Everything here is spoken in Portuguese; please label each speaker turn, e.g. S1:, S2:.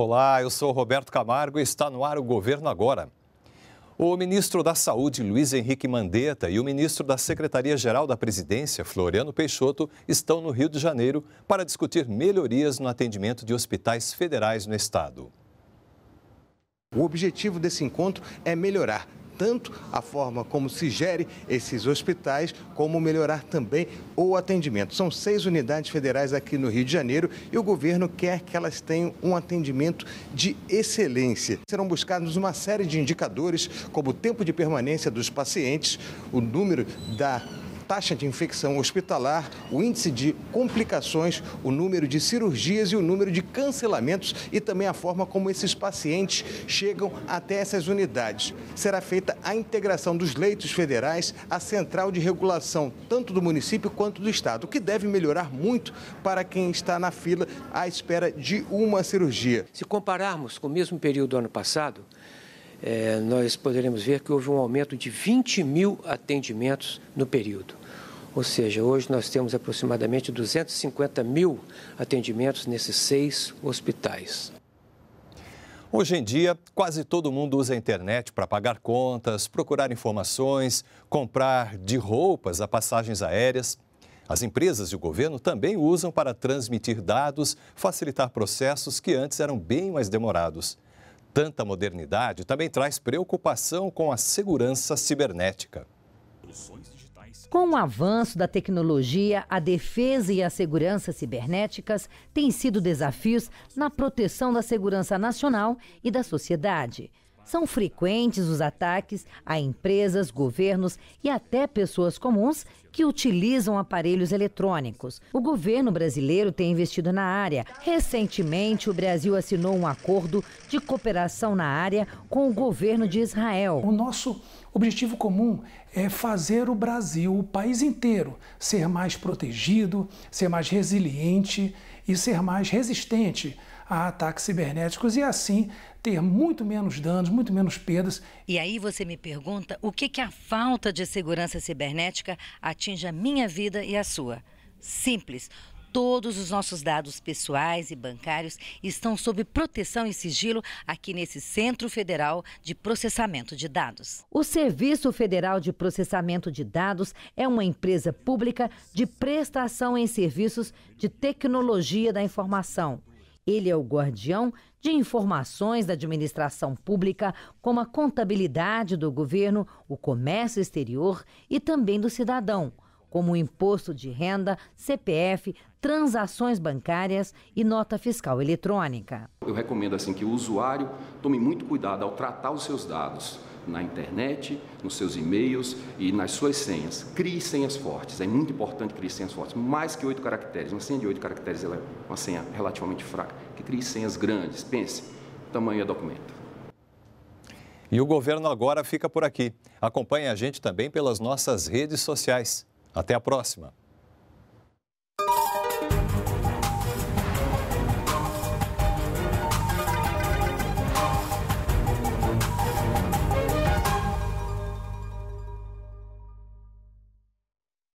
S1: Olá, eu sou Roberto Camargo e está no ar o Governo Agora. O ministro da Saúde, Luiz Henrique Mandetta, e o ministro da Secretaria-Geral da Presidência, Floriano Peixoto, estão no Rio de Janeiro para discutir melhorias no atendimento de hospitais federais no estado. O objetivo
S2: desse encontro é melhorar tanto a forma como se gere esses hospitais, como melhorar também o atendimento. São seis unidades federais aqui no Rio de Janeiro e o governo quer que elas tenham um atendimento de excelência. Serão buscados uma série de indicadores, como o tempo de permanência dos pacientes, o número da taxa de infecção hospitalar, o índice de complicações, o número de cirurgias e o número de cancelamentos e também a forma como esses pacientes chegam até essas unidades. Será feita a integração dos leitos federais à central de regulação, tanto do município quanto do estado, o que deve melhorar muito para quem está na fila à espera de uma cirurgia. Se compararmos com o mesmo período do ano passado, é, nós poderemos ver que houve um aumento de 20 mil atendimentos no período. Ou seja, hoje nós temos aproximadamente 250 mil atendimentos nesses seis hospitais. Hoje em dia, quase todo
S1: mundo usa a internet para pagar contas, procurar informações, comprar de roupas a passagens aéreas. As empresas e o governo também usam para transmitir dados, facilitar processos que antes eram bem mais demorados. Tanta modernidade também traz preocupação com a segurança cibernética.
S3: Com o avanço da tecnologia, a defesa e a segurança cibernéticas têm sido desafios na proteção da segurança nacional e da sociedade. São frequentes os ataques a empresas, governos e até pessoas comuns que utilizam aparelhos eletrônicos. O governo brasileiro tem investido na área. Recentemente, o Brasil assinou um acordo de cooperação na área com o governo de Israel. O nosso
S2: objetivo comum é fazer o
S3: Brasil,
S2: o país inteiro, ser mais protegido, ser mais resiliente e ser mais resistente a ataques cibernéticos e assim ter muito menos danos, muito
S3: menos perdas. E aí você me pergunta o que, que a falta de segurança cibernética atinge a minha vida e a sua. Simples. Todos os nossos dados pessoais e bancários estão sob proteção e sigilo aqui nesse Centro Federal de Processamento de Dados. O Serviço Federal de Processamento de Dados é uma empresa pública de prestação em serviços de tecnologia da informação. Ele é o guardião de informações da administração pública, como a contabilidade do governo, o comércio exterior e também do cidadão como o imposto de renda, CPF, transações bancárias e nota fiscal eletrônica.
S1: Eu recomendo assim que o usuário tome muito cuidado ao tratar os seus dados na internet, nos seus e-mails e nas suas senhas. Crie senhas fortes, é muito importante criar senhas fortes, mais que oito caracteres. Uma senha de oito caracteres é uma senha relativamente fraca. Que crie senhas grandes, pense, tamanho é documento. E o governo agora fica por aqui. Acompanhe a gente também pelas nossas redes sociais. Até a próxima!